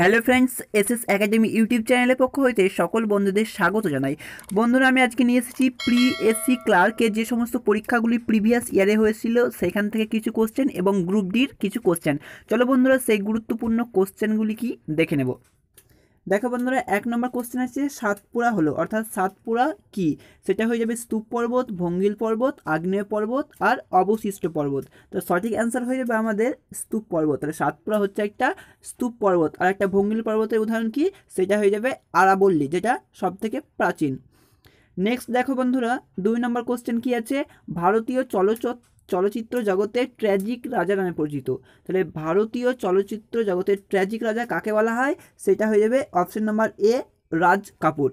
hello friends S S academy YouTube চ্যানেলের পক্ষ হইতে সকল বন্ধুদের স্বাগত জানাই বন্ধুরা আমি আজকে নিয়ে এসেছি প্রি এসি ক্লার্কের যে সমস্ত পরীক্ষাগুলি প্রিভিয়াস ইয়ারে হয়েছিল সেখান থেকে কিছু কোশ্চেন এবং গ্রুপ ডির কিছু কোশ্চেন চলো বন্ধুরা সেই গুরুত্বপূর্ণ কোশ্চেনগুলি কি দেখে নেব দেখো বন্ধুরা এক নম্বর কোশ্চেন আছে সাতপুরা হলো অর্থাৎ সাতপুরা কি সেটা হয়ে যাবে স্তূপ পর্বত ভঙ্গিল পর্বত আগ্নেয় পর্বত আর অবশিষ্ট পর্বত তো সঠিক অ্যান্সার হয়ে যাবে আমাদের স্তূপ পর্বত তাহলে সাতপুরা হচ্ছে একটা স্তূপ পর্বত আর একটা ভঙ্গিল পর্বতের উদাহরণ কি সেটা হয়ে যাবে আরাবল্লী যেটা সবথেকে প্রাচীন নেক্সট দেখো বন্ধুরা দুই নম্বর কোশ্চেন কি আছে ভারতীয় চলচ্চিত্র চলচ্চিত্র জগতে ট্র্যাজিক রাজা নামে পরিচিত তাহলে ভারতীয় চলচ্চিত্র জগতে ট্র্যাজিক রাজা কাকে বলা হয় সেটা হয়ে যাবে option number A Raj Kapoor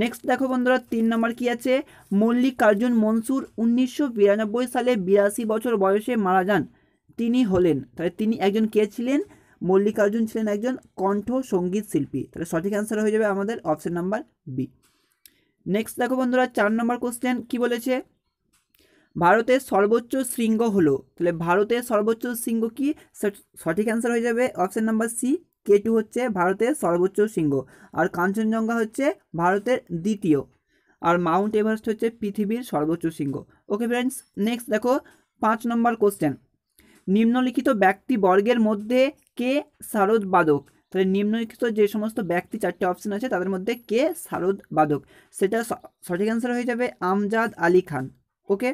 next দেখো বন্ধুরা তিন নম্বর কী আছে মল্লিকার্জুন মনসুর উনিশশো বিরানব্বই সালে বিরাশি বছর বয়সে মারা যান তিনি হলেন তাহলে তিনি একজন কে ছিলেন মল্লিকার্জুন ছিলেন একজন কণ্ঠ সঙ্গীত শিল্পী তাহলে সঠিক অ্যান্সার হয়ে যাবে আমাদের অপশন নাম্বার বি নেক্সট দেখো বন্ধুরা চার নম্বর কোশ্চেন কী বলেছে ভারতের সর্বোচ্চ শৃঙ্গ হলো তাহলে ভারতের সর্বোচ্চ শৃঙ্গ কি সঠিক অ্যান্সার হয়ে যাবে option number C K two হচ্ছে ভারতের সর্বোচ্চ শৃঙ্গ আর কাঞ্চনজঙ্ঘা হচ্ছে ভারতের দ্বিতীয় আর মাউন্ট এভারেস্ট হচ্ছে পৃথিবীর সর্বোচ্চ শৃঙ্গ ওকে ফ্রেন্ডস নেক্সট দেখো পাঁচ নম্বর কোশ্চেন নিম্নলিখিত ব্যক্তিবর্গের মধ্যে কে শারদ বাদক তাহলে নিম্নলিখিত যে সমস্ত ব্যক্তি চারটে অপশন আছে তাদের মধ্যে কে শারদ বাদক সেটা সঠিক অ্যান্সার হয়ে যাবে আমজাদ আলী খান ওকে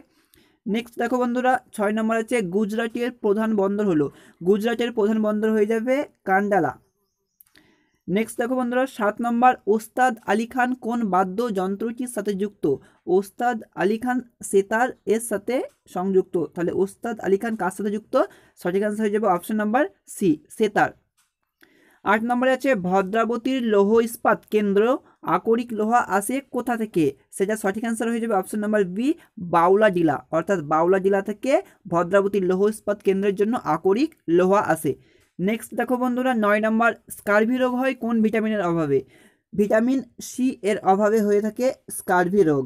নেক্সট দেখো বন্ধুরা ছয় নম্বর আছে গুজরাটের প্রধান বন্দর হলো গুজরাটের প্রধান বন্দর হয়ে যাবে কান্ডালা নেক্সট দেখো বন্ধুরা সাত নম্বর ওস্তাদ আলী খান কোন বাদ্যযন্ত্রটির সাথে যুক্ত ওস্তাদ আলী খান সেতার এর সাথে সংযুক্ত তাহলে ওস্তাদ আলী খান কার সাথে যুক্ত সঠিক আনসার হয়ে যাবে অপশান নাম্বার সি সেতার আট নম্বরে আছে ভদ্রাবতীর লৌহ ইস্পাত কেন্দ্র আকরিক লোহা আসে কোথা থেকে সেটা সঠিক অ্যান্সার হয়ে যাবে অপশন নাম্বার বি বাউলা জেলা অর্থাৎ বাউলা জেলা থেকে ভদ্রাবতীর লৌহ ইস্পাত কেন্দ্রের জন্য আকরিক লোহা আসে নেক্সট দেখো বন্ধুরা নয় নম্বর স্কার্ভি রোগ হয় কোন ভিটামিনের অভাবে ভিটামিন সি এর অভাবে হয়ে থাকে স্কার্ভি রোগ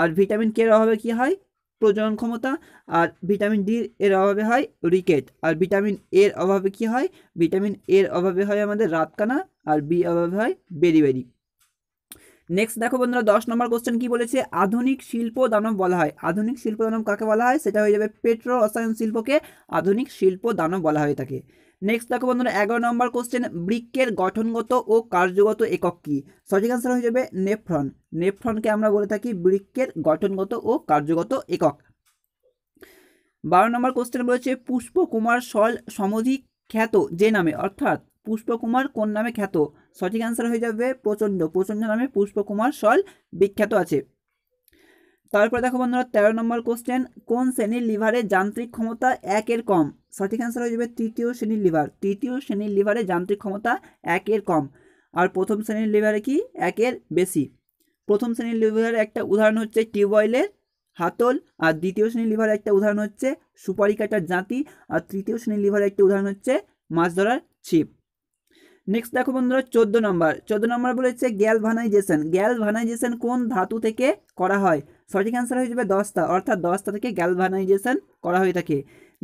আর ভিটামিন কে এর অভাবে কী হয় প্রজনন ক্ষমতা আর ভিটামিন ডি এর অভাবে হয় রিকেট আর ভিটামিন এর অভাবে কি হয় ভিটামিন এর অভাবে হয় আমাদের রাতকানা আর বি অভাবে হয় বেরি বেরি নেক্সট দেখো বন্ধুরা দশ নম্বর কোশ্চেন কি বলেছে আধুনিক শিল্প দানব বলা হয় আধুনিক শিল্প দানব কাকে বলা হয় সেটা হয়ে যাবে পেট্রো রসায়ন শিল্পকে আধুনিক শিল্প দানব বলা হয়ে থাকে নেক্সট দেখো বন্ধুরা এগারো নম্বর কোশ্চেন বৃক্ষের গঠনগত ও কার্যগত একক কি সঠিক আনসার হয়ে যাবে নেফ্রন নেফ্রনকে আমরা বলে থাকি বৃক্ষের গঠনগত ও কার্যগত একক বারো নম্বর কোশ্চেন রয়েছে পুষ্পকুমার সল সমধি খ্যাত যে নামে অর্থাৎ পুষ্পকুমার কোন নামে খ্যাত সঠিক অ্যান্সার হয়ে যাবে প্রচণ্ড প্রচণ্ড নামে পুষ্পকুমার সল বিখ্যাত আছে তারপরে দেখো বন্ধুরা তেরো নম্বর কোশ্চেন কোন শ্রেণীর লিভারের যান্ত্রিক ক্ষমতা একের কম সঠিক অ্যান্সার হয়ে যাবে তৃতীয় শ্রেণীর লিভার তৃতীয় শ্রেণীর লিভারে যান্ত্রিক ক্ষমতা একের কম আর প্রথম শ্রেণীর লিভারে কি একের বেশি প্রথম শ্রেণীর লিভারের একটা উদাহরণ হচ্ছে টিউবওয়েলের হাতল আর দ্বিতীয় শ্রেণীর লিভারের একটা উদাহরণ হচ্ছে সুপারি কাটার জাঁতি আর তৃতীয় শ্রেণীর লিভারের একটা উদাহরণ হচ্ছে মাছ ধরার ছিপ নেক্সট দেখো বন্ধুরা চোদ্দ নম্বর চোদ্দ নম্বর বলেছে গ্যালভানাইজেশন গ্যালভানাইজেশন কোন ধাতু থেকে করা হয় সঠিক অ্যান্সার হয়ে যাবে দশটা অর্থাৎ দশটা থেকে গ্যালভানাইজেশন করা হয়ে থাকে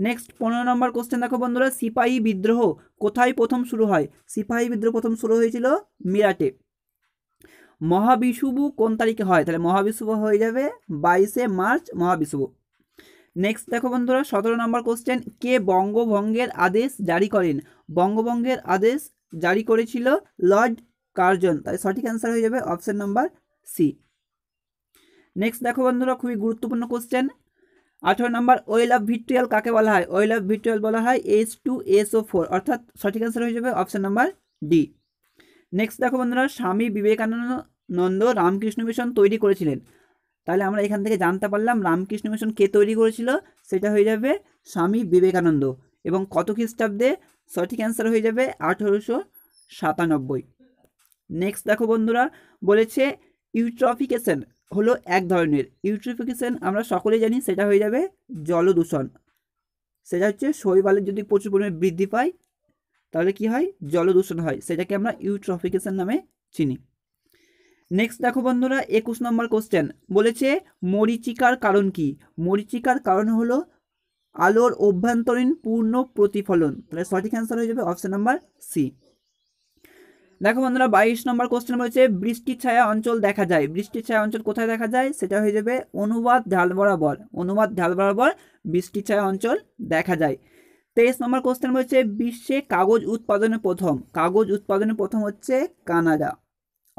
নেক্সট পনেরো নম্বর কোশ্চেন দেখো বন্ধুরা সিপাহি বিদ্রোহ কোথায় প্রথম শুরু হয় সিপাহি বিদ্রোহ প্রথম শুরু হয়েছিল মিরাটে মহাবিষুবু কোন তারিখে হয় তাহলে মহাবিশুভ হয়ে যাবে বাইশে মার্চ মহাবিষুভ নেক্সট দেখো বন্ধুরা সতেরো নম্বর কোশ্চেন কে বঙ্গভঙ্গের আদেশ জারি করেন বঙ্গভঙ্গের আদেশ জারি করেছিল লর্ড কার্জন তাই সঠিক অ্যান্সার হয়ে যাবে অপশান নাম্বার সি নেক্সট দেখো বন্ধুরা খুবই গুরুত্বপূর্ণ কোশ্চেন আঠারো নম্বর ওয়েল অফ ভিট্রিয়াল কাকে বলা হয় ওয়েল অফ ভিট্রিয়াল বলা হয় এইচ টু এসও ফোর অর্থাৎ সঠিক অ্যান্সার হয়ে যাবে অপশান নাম্বার ডি নেক্সট দেখো বন্ধুরা স্বামী বিবেকানন্দ রামকৃষ্ণ মিশন তৈরি করেছিলেন তাহলে আমরা এখান থেকে জানতে পারলাম রামকৃষ্ণ মিশন কে তৈরি করেছিল সেটা হয়ে যাবে স্বামী বিবেকানন্দ এবং কত খ্রিস্টাব্দে সঠিক অ্যান্সার হয়ে যাবে আঠেরোশো সাতানব্বই নেক্সট দেখো বন্ধুরা বলেছে ইউট্রফিকেশন হলো এক ধরনের ইউট্রিফিকেশন আমরা সকলেই জানি সেটা হয়ে যাবে জল দূষণ সেটা হচ্ছে শৈবালের যদি প্রচুর পরিমাণে বৃদ্ধি পায় তাহলে কি হয় জল দূষণ হয় সেটাকে আমরা ইউট্রফিকেশন নামে চিনি নেক্সট দেখো বন্ধুরা একুশ নম্বর কোশ্চেন বলেছে মরিচিকার কারণ কি মরিচিকার কারণ হলো আলোর অভ্যন্তরীণ পূর্ণ প্রতিফলন তাহলে সঠিক অ্যান্সার হয়ে যাবে অপশান নাম্বার সি দেখো বন্ধুরা বাইশ নম্বর কোশ্চেন বলছে বৃষ্টির ছায়া অঞ্চল দেখা যায় বৃষ্টির ছায়া অঞ্চল কোথায় দেখা যায় সেটা হয়ে যাবে অনুবাদ ঢাল বরাবর অনুবাদ ঢাল বরাবর বৃষ্টির ছায়া অঞ্চল দেখা যায় তেইশ নম্বর কোশ্চেন বলছে বিশ্বে কাগজ উৎপাদনে প্রথম কাগজ উৎপাদনে প্রথম হচ্ছে কানাডা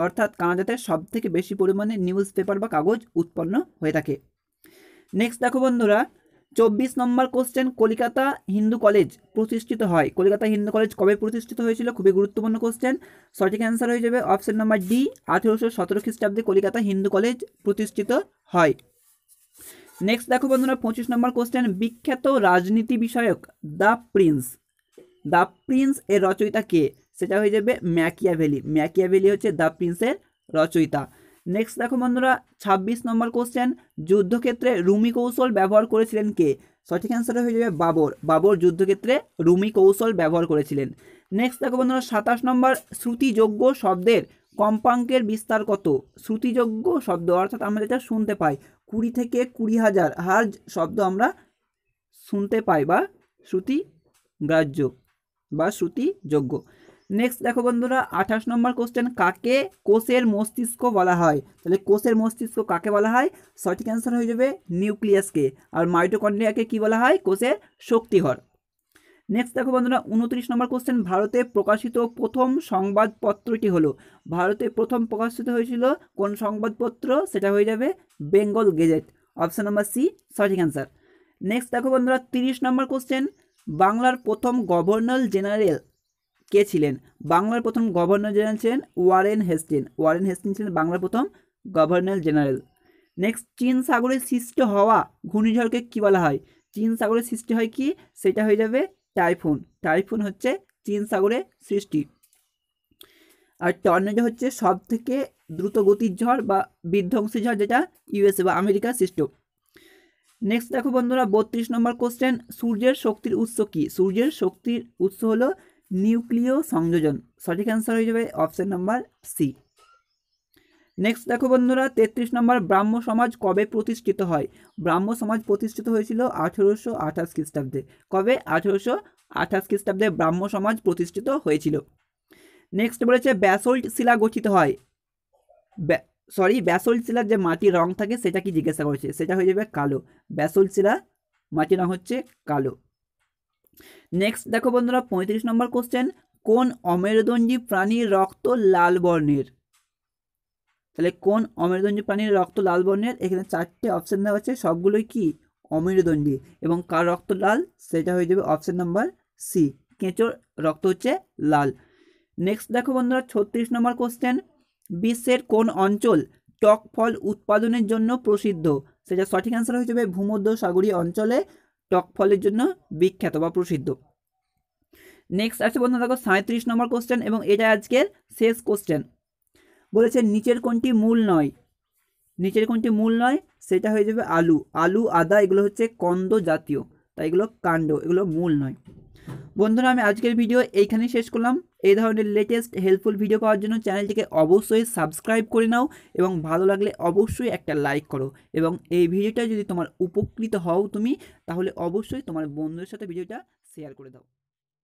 অর্থাৎ কানাডাতে সব থেকে বেশি পরিমাণে নিউজ পেপার বা কাগজ উৎপন্ন হয়ে থাকে নেক্সট দেখো বন্ধুরা চব্বিশ নম্বর কোশ্চেন কলিকাতা হিন্দু কলেজ প্রতিষ্ঠিত হয় কলিকাতা হিন্দু কলেজ কবে প্রতিষ্ঠিত হয়েছিল খুবই গুরুত্বপূর্ণ কোশ্চেন সঠিক অ্যান্সার হয়ে যাবে অপশন নাম্বার ডি আঠেরোশো সতেরো খ্রিস্টাব্দে কলিকাতা হিন্দু কলেজ প্রতিষ্ঠিত হয় নেক্সট দেখো বন্ধুরা পঁচিশ নম্বর কোশ্চেন বিখ্যাত রাজনীতি বিষয়ক দ্য প্রিন্স দ্য প্রিন্স এর রচয়িতা কে সেটা হয়ে যাবে ম্যাকিয়াভেলি ম্যাকিয়াভেলি হচ্ছে দ্য প্রিন্সের রচয়িতা নেক্সট দেখো বন্ধুরা ছাব্বিশ নম্বর কোশ্চেন যুদ্ধক্ষেত্রে রুমি কৌশল ব্যবহার করেছিলেন কে সঠিক অ্যান্সার হয়ে যাবে বাবর বাবর যুদ্ধক্ষেত্রে রুমি কৌশল ব্যবহার করেছিলেন নেক্সট দেখো বন্ধুরা সাতাশ নম্বর শ্রুতিযোগ্য শব্দের কম্পাঙ্কের বিস্তার কত শ্রুতিযোগ্য শব্দ অর্থাৎ আমরা যেটা শুনতে পাই কুড়ি থেকে কুড়ি হাজার হার্জ শব্দ আমরা শুনতে পাই বা শ্রুতি গ্রাহ্য বা শ্রুতিযোগ্য নেক্সট দেখো বন্ধুরা আঠাশ নম্বর কোশ্চেন কাকে কোষের মস্তিষ্ক বলা হয় তাহলে কোষের মস্তিষ্ক কাকে বলা হয় সঠিক অ্যান্সার হয়ে যাবে নিউক্লিয়াসকে আর মাইটোকন্ড্রিয়াকে কি বলা হয় কোষের শক্তিঘর নেক্সট দেখো বন্ধুরা উনত্রিশ নম্বর কোশ্চেন ভারতে প্রকাশিত প্রথম সংবাদপত্রটি হলো ভারতে প্রথম প্রকাশিত হয়েছিল কোন সংবাদপত্র সেটা হয়ে যাবে Bengal gazette option number C সঠিক অ্যান্সার নেক্সট দেখো বন্ধুরা তিরিশ নম্বর কোশ্চেন বাংলার প্রথম গভর্নর জেনারেল কে ছিলেন বাংলার প্রথম গভর্নর জেনারেল ছিলেন ওয়ারেন হেস্টিন ওয়ারেন হেস্টিন ছিলেন বাংলার প্রথম গভর্নর জেনারেল নেক্সট চীন সাগরে সৃষ্ট হওয়া ঘূর্ণিঝড়কে কী বলা হয় চীন সাগরে সৃষ্টি হয় কি সেটা হয়ে যাবে টাইফুন টাইফুন হচ্ছে চীন সাগরে সৃষ্টি আর টর্নেডো হচ্ছে সব থেকে দ্রুত গতির ঝড় বা বিধ্বংসী ঝড় যেটা ইউএসএ বা আমেরিকা সৃষ্ট নেক্সট দেখো বন্ধুরা বত্রিশ নম্বর কোশ্চেন সূর্যের শক্তির উৎস কি সূর্যের শক্তির উৎস হলো নিউক্লিয় সংযোজন সঠিক অ্যান্সার হয়ে যাবে অপশন নাম্বার সি নেক্সট দেখো বন্ধুরা তেত্রিশ নম্বর ব্রাহ্ম সমাজ কবে প্রতিষ্ঠিত হয় ব্রাহ্ম সমাজ প্রতিষ্ঠিত হয়েছিল আঠেরোশো আঠাশ খ্রিস্টাব্দে কবে আঠেরোশো আঠাশ খ্রিস্টাব্দে ব্রাহ্ম সমাজ প্রতিষ্ঠিত হয়েছিল নেক্সট বলেছে ব্যাসল্ট শিলা গঠিত হয় সরি ব্যাসল্ট শিলার যে মাটির রং থাকে সেটা কি জিজ্ঞাসা করেছে সেটা হয়ে যাবে কালো ব্যাসল্ট শিলা মাটির রং হচ্ছে কালো নেক্সট দেখো বন্ধুরা পঁয়ত্রিশ নম্বর কোশ্চেন কোন অমেরুদণ্ডী প্রাণীর রক্ত লাল বর্ণের তাহলে কোন অমেরুদণ্ডী প্রাণীর রক্ত লাল বর্ণের এখানে চারটে অপশান দেওয়া আছে সবগুলোই কি অমেরুদণ্ডী এবং কার রক্ত লাল সেটা হয়ে যাবে অপশান নাম্বার সি কেঁচোর রক্ত হচ্ছে লাল নেক্সট দেখো বন্ধুরা ছত্রিশ নম্বর কোশ্চেন বিশ্বের কোন অঞ্চল টক ফল উৎপাদনের জন্য প্রসিদ্ধ সেটা সঠিক অ্যান্সার হয়ে যাবে ভূমধ্য সাগরীয় অঞ্চলে টক ফলের জন্য বিখ্যাত বা প্রসিদ্ধ নেক্সট আছে বন্ধু দেখো সাঁত্রিশ নম্বর কোশ্চেন এবং এটা আজকের শেষ কোশ্চেন বলেছে নিচের কোনটি মূল নয় নিচের কোনটি মূল নয় সেটা হয়ে যাবে আলু আলু আদা এগুলো হচ্ছে কন্দ জাতীয় তাই এগুলো কাণ্ড এগুলো মূল নয় বন্ধুরা আমি আজকের ভিডিও এইখানেই শেষ করলাম এই ধরনের লেটেস্ট হেল্পফুল ভিডিও পাওয়ার জন্য চ্যানেলটিকে অবশ্যই সাবস্ক্রাইব করে নাও এবং ভালো লাগলে অবশ্যই একটা লাইক করো এবং এই ভিডিওটা যদি তোমার উপকৃত হও তুমি তাহলে অবশ্যই তোমার বন্ধুদের সাথে ভিডিওটা শেয়ার করে দাও